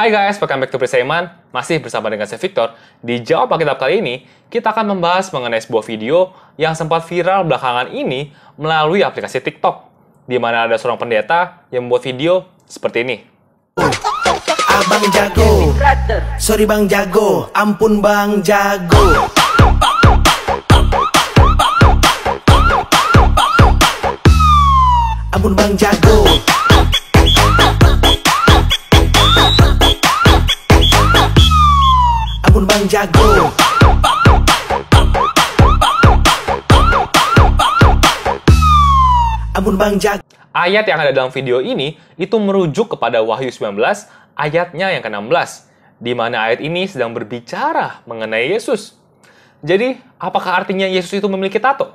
Hai guys, welcome back to Perseiman. Masih bersama dengan saya Victor. Di Jawab Alkitab kali ini, kita akan membahas mengenai sebuah video yang sempat viral belakangan ini melalui aplikasi TikTok, di mana ada seorang pendeta yang membuat video seperti ini. Abang Jago, sorry Bang Jago, ampun Bang Jago. Ampun Bang Jago. jago Ampun Bang Jago Ayat yang ada dalam video ini itu merujuk kepada Wahyu 19 ayatnya yang ke-16 di mana ayat ini sedang berbicara mengenai Yesus. Jadi, apakah artinya Yesus itu memiliki tato?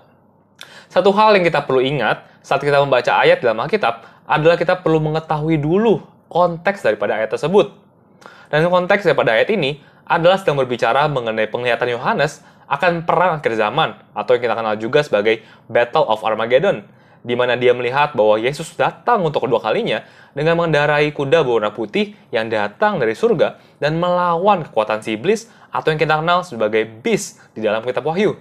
Satu hal yang kita perlu ingat saat kita membaca ayat dalam Alkitab adalah kita perlu mengetahui dulu konteks daripada ayat tersebut. Dan konteks daripada ayat ini adalah sedang berbicara mengenai penglihatan Yohanes akan perang akhir zaman atau yang kita kenal juga sebagai Battle of Armageddon di mana dia melihat bahwa Yesus datang untuk kedua kalinya dengan mengendarai kuda berwarna putih yang datang dari surga dan melawan kekuatan si iblis atau yang kita kenal sebagai bis di dalam kitab Wahyu.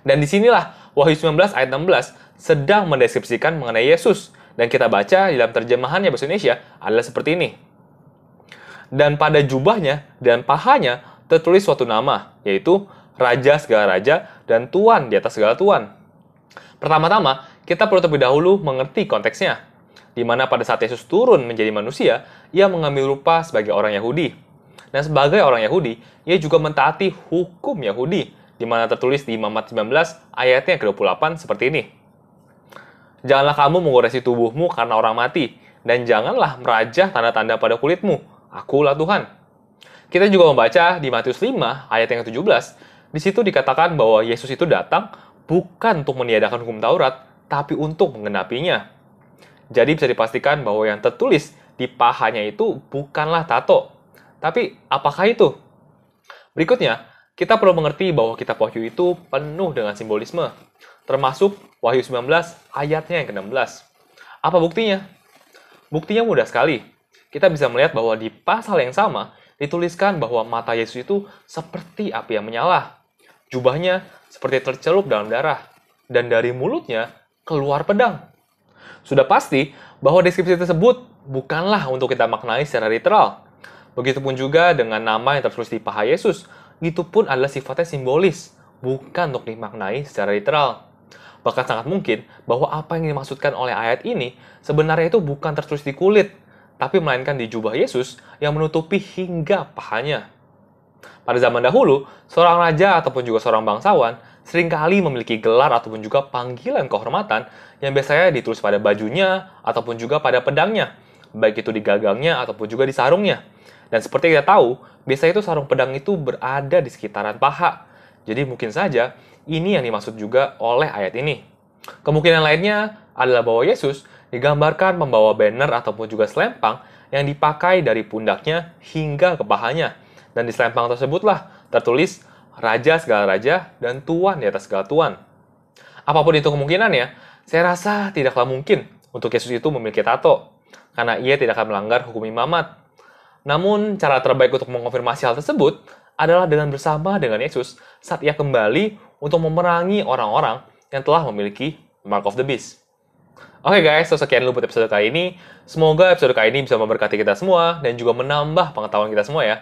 Dan disinilah Wahyu 19 ayat 16 sedang mendeskripsikan mengenai Yesus dan kita baca di dalam terjemahannya bahasa Indonesia adalah seperti ini dan pada jubahnya dan pahanya tertulis suatu nama, yaitu Raja segala Raja dan Tuan di atas segala Tuan. Pertama-tama, kita perlu terlebih dahulu mengerti konteksnya, di mana pada saat Yesus turun menjadi manusia, ia mengambil rupa sebagai orang Yahudi. Dan sebagai orang Yahudi, ia juga mentaati hukum Yahudi, di mana tertulis di Imamat 19 ayatnya ke-28 seperti ini. Janganlah kamu menggoresi tubuhmu karena orang mati, dan janganlah merajah tanda-tanda pada kulitmu, akulah Tuhan. Kita juga membaca di Matius 5 ayat yang ke-17, di situ dikatakan bahwa Yesus itu datang bukan untuk meniadakan hukum Taurat, tapi untuk menggenapinya. Jadi bisa dipastikan bahwa yang tertulis di pahanya itu bukanlah tato. Tapi apakah itu? Berikutnya, kita perlu mengerti bahwa kitab Wahyu itu penuh dengan simbolisme, termasuk Wahyu 19 ayatnya yang ke-16. Apa buktinya? Buktinya mudah sekali, kita bisa melihat bahwa di pasal yang sama dituliskan bahwa mata Yesus itu seperti api yang menyala. Jubahnya seperti tercelup dalam darah, dan dari mulutnya keluar pedang. Sudah pasti bahwa deskripsi tersebut bukanlah untuk kita maknai secara literal. Begitupun juga dengan nama yang tertulis di paha Yesus, itu pun adalah sifatnya simbolis, bukan untuk dimaknai secara literal. Bahkan sangat mungkin bahwa apa yang dimaksudkan oleh ayat ini sebenarnya itu bukan tertulis di kulit, tapi melainkan di jubah Yesus yang menutupi hingga pahanya. Pada zaman dahulu, seorang raja ataupun juga seorang bangsawan seringkali memiliki gelar ataupun juga panggilan kehormatan yang biasanya ditulis pada bajunya ataupun juga pada pedangnya, baik itu di gagangnya ataupun juga di sarungnya. Dan seperti kita tahu, biasanya itu sarung pedang itu berada di sekitaran paha. Jadi mungkin saja ini yang dimaksud juga oleh ayat ini. Kemungkinan lainnya adalah bahwa Yesus digambarkan membawa banner ataupun juga selempang yang dipakai dari pundaknya hingga ke pahanya. Dan di selempang tersebutlah tertulis raja segala raja dan tuan di atas segala tuan. Apapun itu kemungkinannya, saya rasa tidaklah mungkin untuk Yesus itu memiliki tato, karena ia tidak akan melanggar hukum imamat. Namun, cara terbaik untuk mengkonfirmasi hal tersebut adalah dengan bersama dengan Yesus saat ia kembali untuk memerangi orang-orang yang telah memiliki Mark of the Beast. Oke okay guys, so sekian dulu buat episode kali ini. Semoga episode kali ini bisa memberkati kita semua dan juga menambah pengetahuan kita semua ya.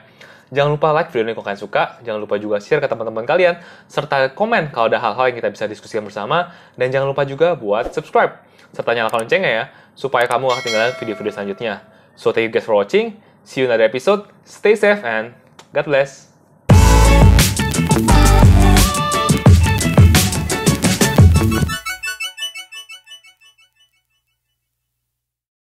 Jangan lupa like video ini kalau kalian suka, jangan lupa juga share ke teman-teman kalian, serta komen kalau ada hal-hal yang kita bisa diskusikan bersama, dan jangan lupa juga buat subscribe, serta nyalakan loncengnya ya, supaya kamu gak ketinggalan video-video selanjutnya. So thank you guys for watching, see you in another episode, stay safe and God bless!